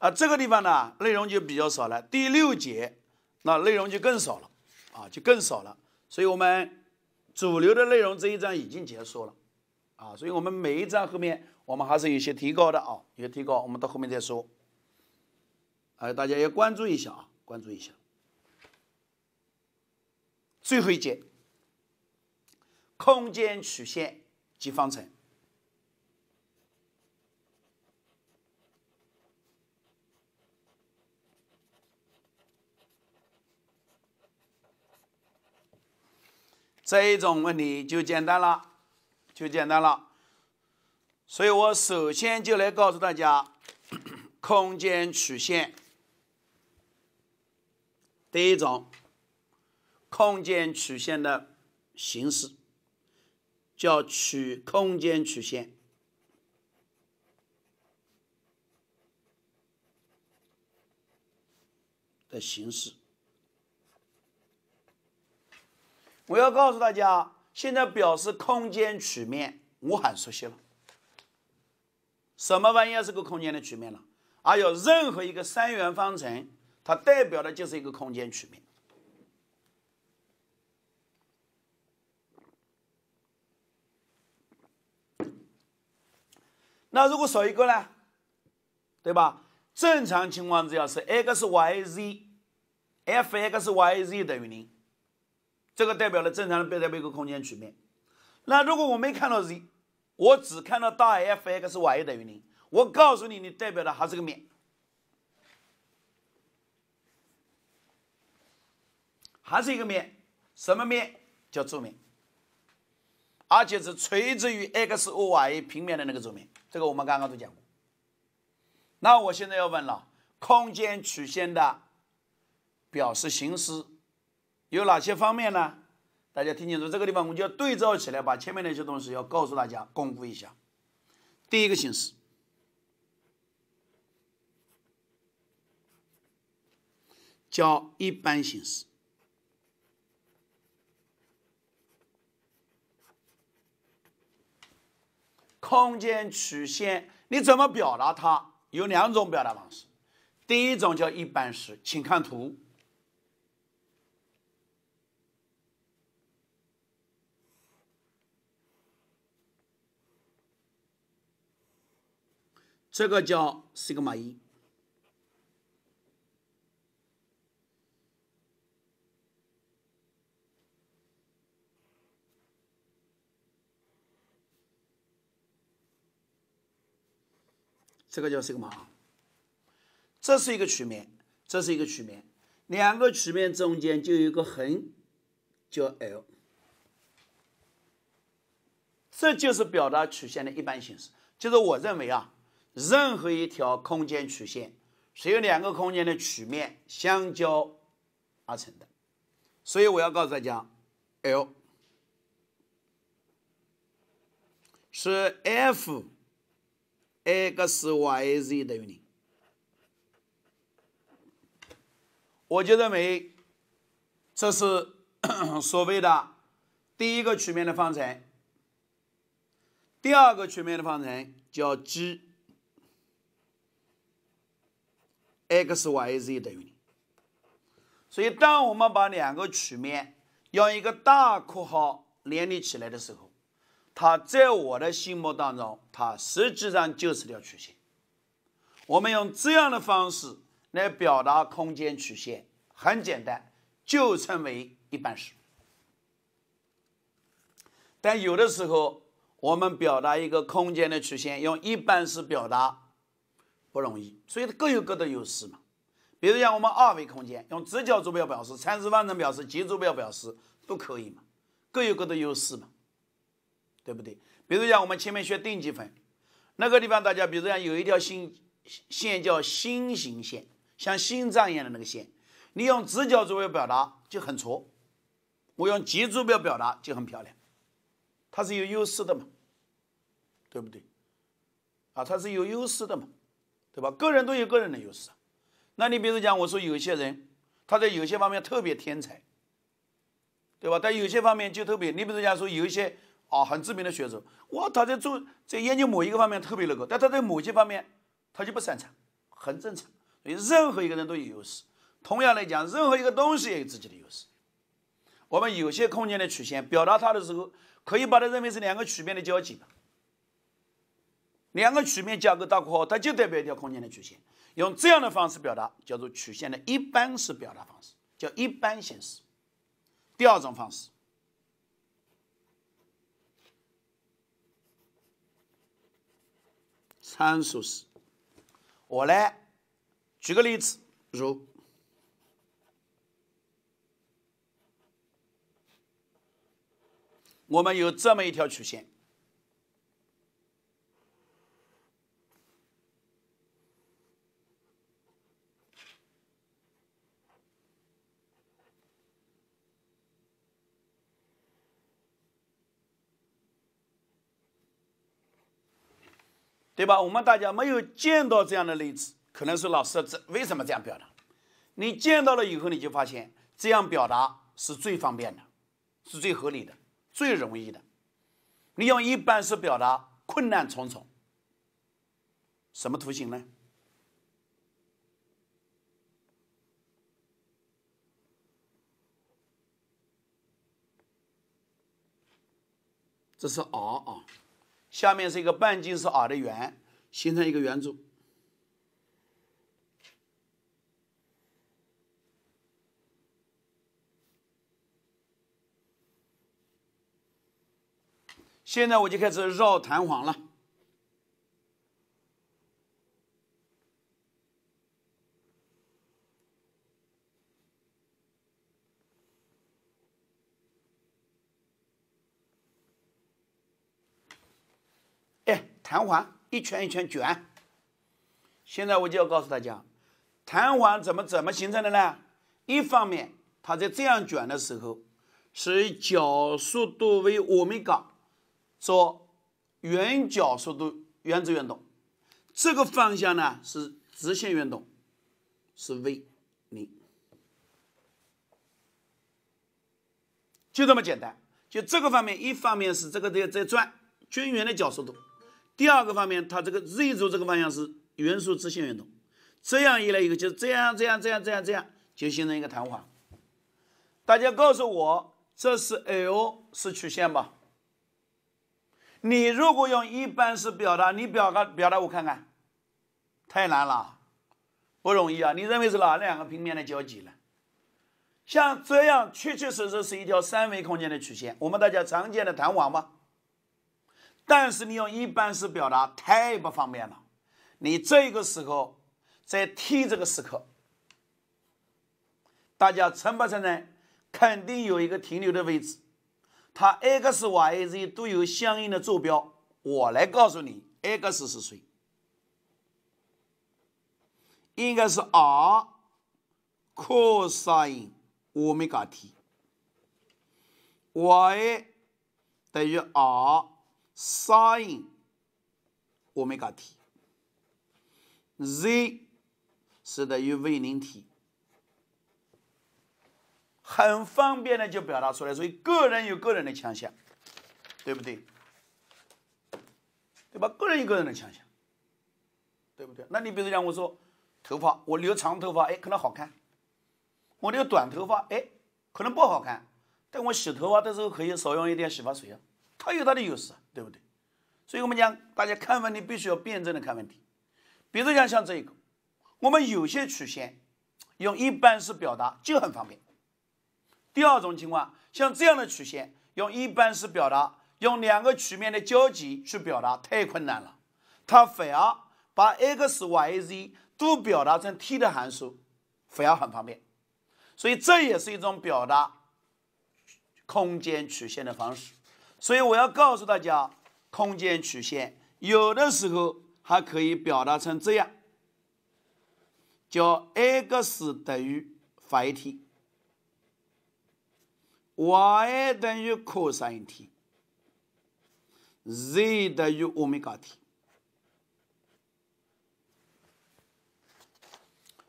啊，这个地方呢，内容就比较少了。第六节，那内容就更少了，啊，就更少了。所以，我们主流的内容这一章已经结束了，啊，所以我们每一章后面我们还是有些提高的啊，有些提高，我们到后面再说。啊，大家要关注一下啊，关注一下。最后一节，空间曲线及方程。这一种问题就简单了，就简单了，所以我首先就来告诉大家，空间曲线第一种空间曲线的形式，叫曲空间曲线的形式。我要告诉大家，现在表示空间曲面，我很熟悉了。什么玩意是个空间的曲面呢？哎呦，任何一个三元方程，它代表的就是一个空间曲面。那如果少一个呢？对吧？正常情况之下是 x、y、z，f(x, y, z) 等于零。这个代表了正常的，代表一个空间曲面。那如果我没看到 z，我只看到大 F x y 等于零，我告诉你，你代表的还是个面，还是一个面，什么面？叫柱面，而且是垂直于 x o y 平面的那个柱面。这个我们刚刚都讲过。那我现在要问了，空间曲线的表示形式有哪些方面呢？大家听清楚，这个地方我们就要对照起来，把前面那些东西要告诉大家，巩固一下。第一个形式叫一般形式，空间曲线你怎么表达它？有两种表达方式，第一种叫一般式，请看图。这个叫西格玛一，这个叫西格玛这是一个曲面，这是一个曲面，两个曲面中间就有一个横，叫 L。这就是表达曲线的一般形式，就是我认为啊。任何一条空间曲线是由两个空间的曲面相交而成的，所以我要告诉大家，L 是 f(x, y, z) 等于零，我就认为这是 所谓的第一个曲面的方程，第二个曲面的方程叫 G。x y z 等于0，所以当我们把两个曲面用一个大括号连立起来的时候，它在我的心目当中，它实际上就是条曲线。我们用这样的方式来表达空间曲线，很简单，就称为一般式。但有的时候，我们表达一个空间的曲线，用一般式表达。不容易，所以它各有各的优势嘛。比如像我们二维空间，用直角坐标表示、参数方程表示、极坐标表示都可以嘛，各有各的优势嘛，对不对？比如像我们前面学定积分，那个地方大家，比如像有一条新线叫心形线，像心脏一样的那个线，你用直角坐标表达就很矬，我用极坐标表达就很漂亮，它是有优势的嘛，对不对？啊，它是有优势的嘛。对吧？个人都有个人的优势，那你比如讲，我说有些人他在有些方面特别天才，对吧？但有些方面就特别，你比如讲说有一些啊很知名的学者，我他在做在研究某一个方面特别那个，但他在某些方面他就不擅长，很正常。所以任何一个人都有优势，同样来讲，任何一个东西也有自己的优势。我们有些空间的曲线表达它的时候，可以把它认为是两个曲面的交集。两个曲面加个大括号，它就代表一条空间的曲线。用这样的方式表达，叫做曲线的一般式表达方式，叫一般显示。第二种方式，参数式。我来举个例子，如我们有这么一条曲线。对吧？我们大家没有见到这样的例子，可能是老师这为什么这样表达？你见到了以后，你就发现这样表达是最方便的，是最合理的，最容易的。你用一般式表达困难重重，什么图形呢？这是 R 啊。下面是一个半径是 r 的圆，形成一个圆柱。现在我就开始绕弹簧了。弹簧一圈一圈卷，现在我就要告诉大家，弹簧怎么怎么形成的呢？一方面，它在这样卷的时候，是角速度为欧米伽做圆角速度原子运动，这个方向呢是直线运动，是 v 零，就这么简单。就这个方面，一方面是这个在在转均匀的角速度。第二个方面，它这个 z 轴这个方向是匀速直线运动，这样一来一个就这样、这样、这样、这样、这样，就形成一个弹簧。大家告诉我，这是 l 是曲线吧？你如果用一般式表达，你表达表达我看看，太难了，不容易啊。你认为是哪两个平面的交集呢？像这样，确确实实是一条三维空间的曲线。我们大家常见的弹簧吧。但是你用一般式表达太不方便了。你这个时候在 t 这个时刻，大家承不承认？肯定有一个停留的位置，它 x、y、z 都有相应的坐标。我来告诉你，x 是谁？应该是 r cosine omega t。y 等于 r。sin，欧米伽 t，z 是等于 v 零 t，很方便的就表达出来。所以个人有个人的强项，对不对？对吧？个人有个人的强项，对不对？那你比如讲，我说头发，我留长头发，哎，可能好看；我留短头发，哎，可能不好看。但我洗头发的时候，可以少用一点洗发水啊。它有它的优势，对不对？所以我们讲，大家看问题必须要辩证的看问题。比如讲，像这个，我们有些曲线用一般式表达就很方便。第二种情况，像这样的曲线，用一般式表达，用两个曲面的交集去表达太困难了，它反而把 x、y、z 都表达成 t 的函数，反而很方便。所以这也是一种表达空间曲线的方式。所以我要告诉大家，空间曲线有的时候还可以表达成这样，叫 x 等于斐 t，y 等于 cos t，z 等于欧米伽 t。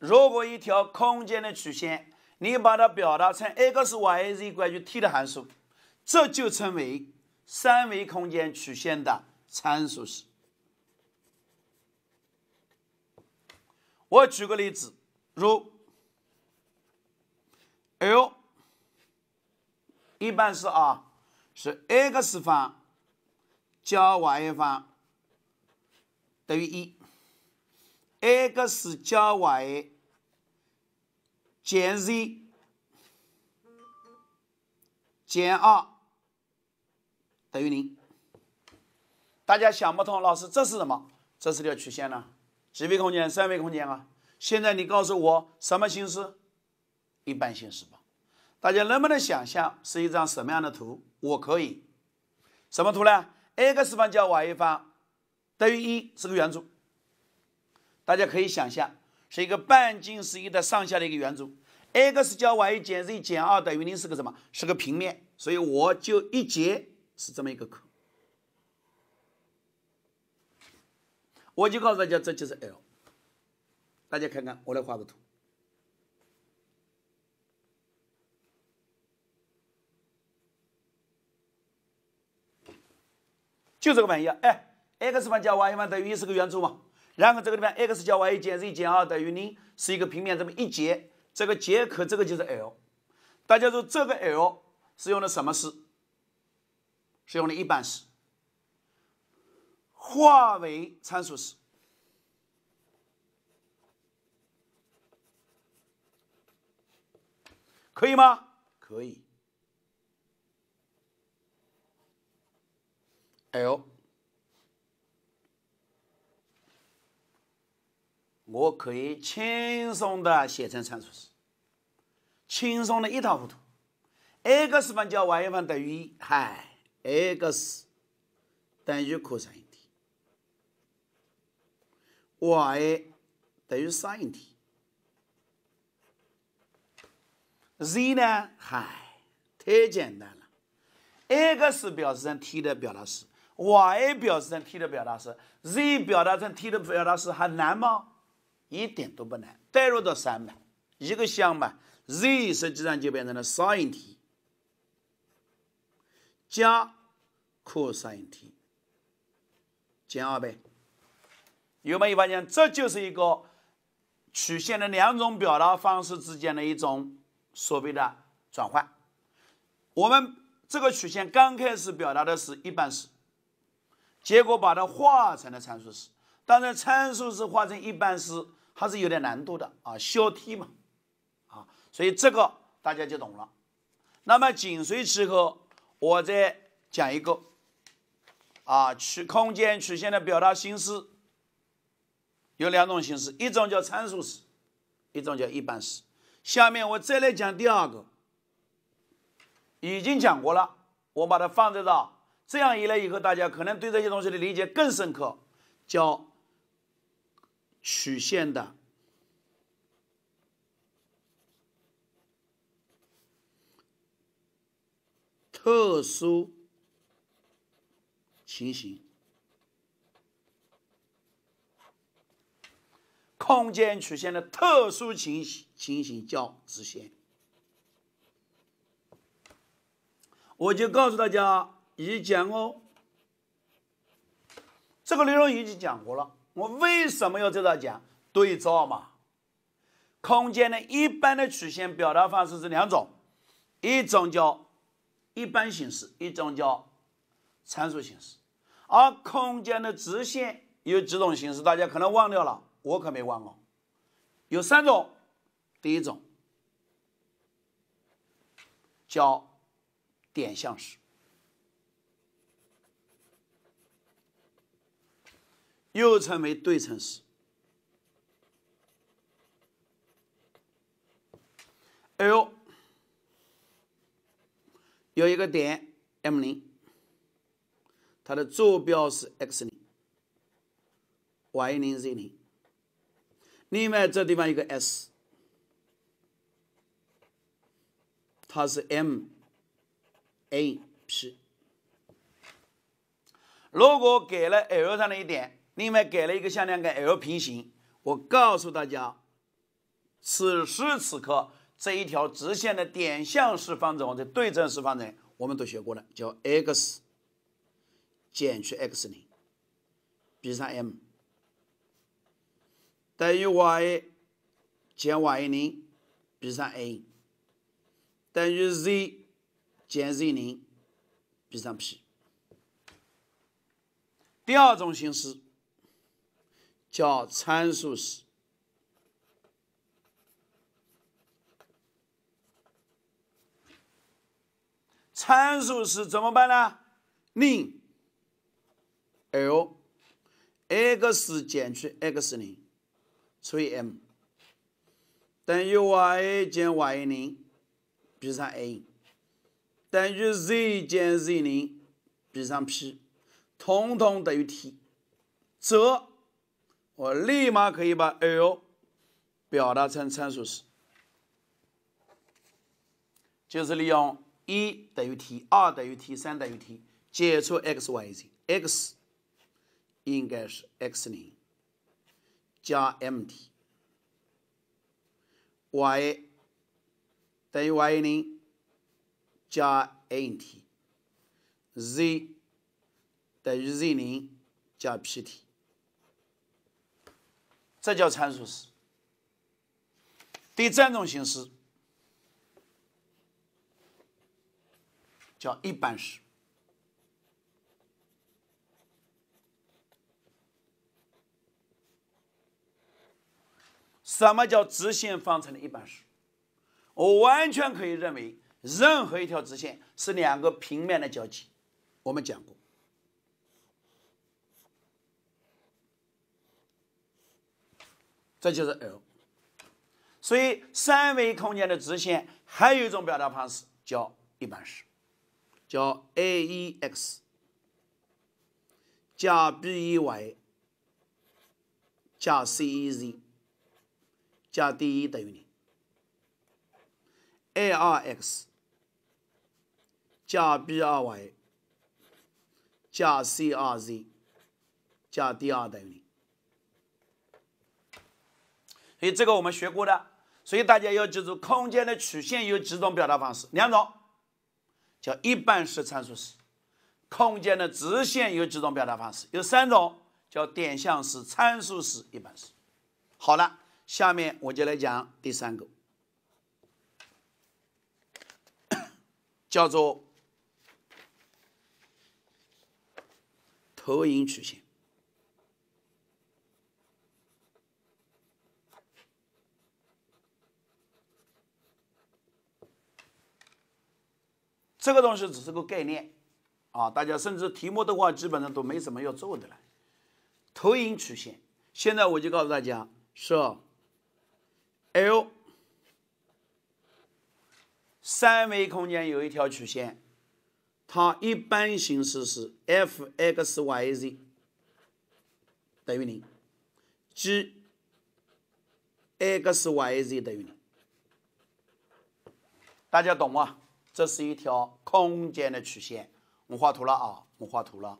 如果一条空间的曲线，你把它表达成 x、y、z 关于 t 的函数，这就称为。三维空间曲线的参数是。我举个例子，如 l 一般是啊是 x 方加 y 方等于一，x 加 y 减 z 减二。等于零，大家想不通，老师这是什么？这是条曲线呢？几维空间？三维空间啊！现在你告诉我什么形式？一般形式吧。大家能不能想象是一张什么样的图？我可以，什么图呢？x 方加 y 方等于一是个圆柱。大家可以想象是一个半径是一的上下的一个圆柱。x 加 y 减 z 减二等于零是个什么？是个平面。所以我就一截。是这么一个口，我就告诉大家，这就是 l。大家看看，我来画个图，就这个玩意儿。哎，x 方加 y 方等于一是个圆柱嘛？然后这个地方 x 加 y 减 z 减二等于零是一个平面，这么一截，这个截可这个就是 l。大家说这个 l 是用的什么式？使用的一般式化为参数式，可以吗？可以。L，我可以轻松的写成参数式，轻松的一塌糊涂。x 方加 y 方等于一，嗨。x 等于 cos t，y 等于 sin t，z 呢？嗨，太简单了。x 表示成 t 的表达式，y 表示成 t 的表达式，z 表达成 t 的表达式还难吗？一点都不难，代入到三百一个项嘛。z 实际上就变成了 sin t。加 cos t 减二呗，有没有发现这就是一个曲线的两种表达方式之间的一种所谓的转换？我们这个曲线刚开始表达的是一般式，结果把它化成了参数式。当然，参数式化成一般式还是有点难度的啊，消 t 嘛，啊，所以这个大家就懂了。那么紧随其后。我再讲一个，啊，曲空间曲线的表达形式有两种形式，一种叫参数式，一种叫一般式。下面我再来讲第二个，已经讲过了，我把它放在这这样一来以后，大家可能对这些东西的理解更深刻，叫曲线的。特殊情形，空间曲线的特殊情形，情形叫直线。我就告诉大家，已讲哦，这个内容已经讲过了。我为什么要在这讲？对照嘛，空间的一般的曲线表达方式是两种，一种叫。一般形式一种叫参数形式，而空间的直线有几种形式，大家可能忘掉了，我可没忘哦。有三种，第一种叫点向式，又称为对称式。哎呦！有一个点 M 零，它的坐标是 (x 零，y 零，z 零)。另外这地方一个 S，它是 MAP。如果给了 L 上的一点，另外给了一个向量跟 L 平行，我告诉大家，此时此刻。这一条直线的点向式方程，或者对称式方程，我们都学过了，叫 x 减去 x 零比上 m 等于 y 减 y 零比上 a 等于 z 减 z 零比上 p。第二种形式叫参数式。参数式怎么办呢？令 l x 减去 x 零除以 m 等于 y 减 y 零比上 a 等于 z 减 z 零比上 p，通通等于 t，则我立马可以把 l 表达成参数式，就是利用。一等于 t，二等于 t，三等于 t，解出 xyz，x 应该是 x 零加 mt，y 等于 y 零加 nt，z 等于 z 零加 pt，这叫参数式。第三种形式。叫一般式。什么叫直线方程的一般式？我完全可以认为，任何一条直线是两个平面的交集。我们讲过，这就是 l。所以，三维空间的直线还有一种表达方式，叫一般式。叫 a 一 x 加 b 一 y 加 c 一 z 加 d 一等于零，a 二 x 加 b 二 y 加 c 二 z 加 d 二等于零。所以这个我们学过的，所以大家要记住，空间的曲线有几种表达方式，两种。叫一般式、参数式，空间的直线有几种表达方式？有三种，叫点向式、参数式、一般式。好了，下面我就来讲第三个，叫做投影曲线。这个东西只是个概念，啊，大家甚至题目的话基本上都没什么要做的了。投影曲线，现在我就告诉大家，设 L，三维空间有一条曲线，它一般形式是 f(x,y,z) 等于零，g x,y,z 等于零，大家懂吗？这是一条空间的曲线，我画图了啊，我画图了，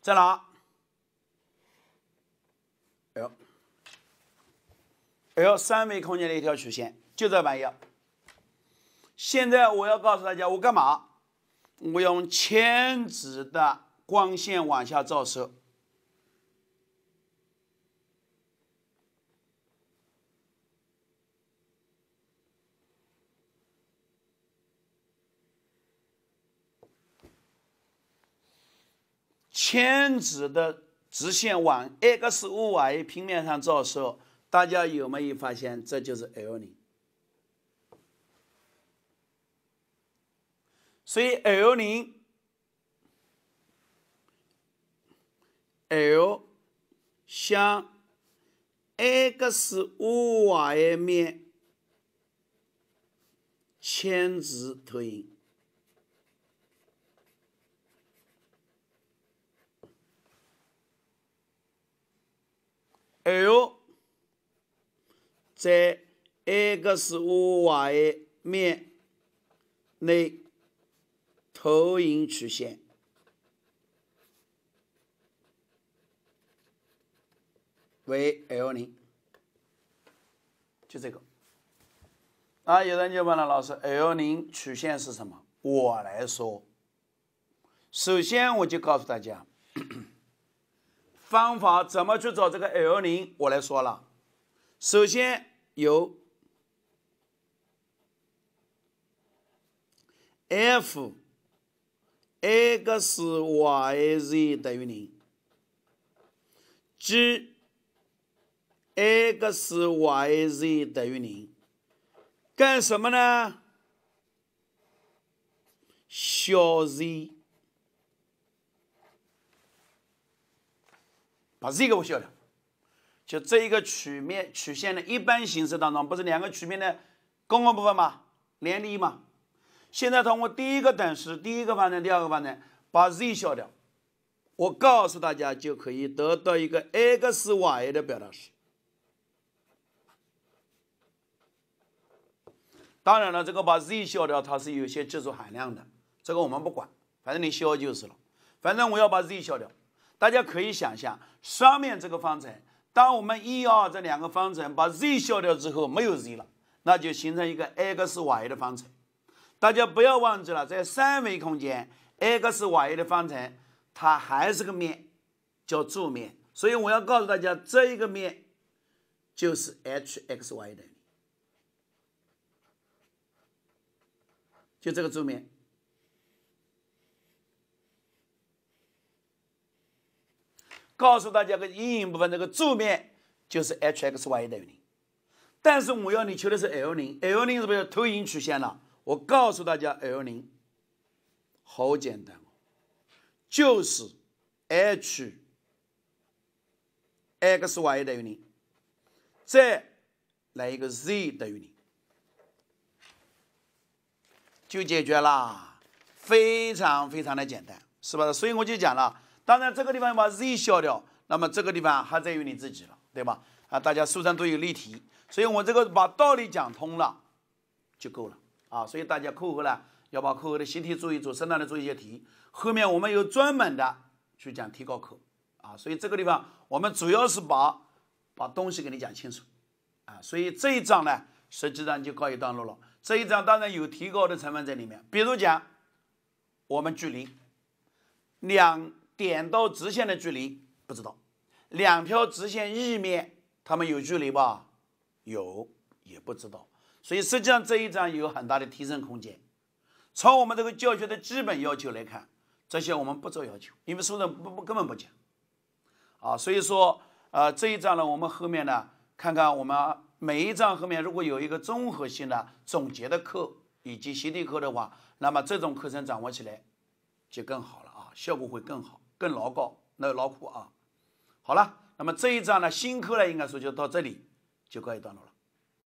在哪？要三维空间的一条曲线，就这玩意儿。现在我要告诉大家，我干嘛？我用铅纸的光线往下照射，铅纸的直线往 x y 平面上照射。大家有没有发现，这就是 l 零？所以 l 零 l 向 x y 面牵直投影。在 x 五 y 面内投影曲线为 l 零，就这个。啊，有人就问了老师，l 零曲线是什么？我来说。首先，我就告诉大家，方法怎么去找这个 l 零？我来说了。首先。由 f(x, y, z) 等于零，g(x, y, z) 等于零，干什么呢？小 z，把 z 给我消掉。就这一个曲面曲线的一般形式当中，不是两个曲面的公共部分嘛，联立嘛。现在通过第一个等式、第一个方程、第二个方程把 z 消掉，我告诉大家就可以得到一个 x y 的表达式。当然了，这个把 z 消掉，它是有些技术含量的，这个我们不管，反正你消就是了。反正我要把 z 消掉，大家可以想象上面这个方程。当我们一、二这两个方程把 z 消掉之后，没有 z 了，那就形成一个 x y 的方程。大家不要忘记了，在三维空间，x y 的方程它还是个面，叫柱面。所以我要告诉大家，这一个面就是 h x y 等，就这个柱面。告诉大家个阴影部分那个柱面就是 h x y 等于零，但是我要你求的是 l 零，l 零是不是投影曲线了？我告诉大家，l 零好简单，就是 h x y 等于零，再来一个 z 等于零，就解决啦，非常非常的简单，是吧？所以我就讲了。当然，这个地方要把 z 消掉，那么这个地方还在于你自己了，对吧？啊，大家书上都有例题，所以我这个把道理讲通了就够了啊。所以大家课后呢要把课后的习题做一做，适当的做一些题。后面我们有专门的去讲提高课啊。所以这个地方我们主要是把把东西给你讲清楚啊。所以这一章呢，实际上就告一段落了。这一章当然有提高的成分在里面，比如讲我们距离两。点到直线的距离不知道，两条直线异面，它们有距离吧？有也不知道，所以实际上这一章有很大的提升空间。从我们这个教学的基本要求来看，这些我们不做要求，因为书上不不根本不讲啊。所以说，呃，这一章呢，我们后面呢，看看我们每一章后面如果有一个综合性的总结的课以及习题课的话，那么这种课程掌握起来就更好了啊，效果会更好。更牢靠，那牢固啊！好了，那么这一章呢，新课呢，应该说就到这里，就告一段落了。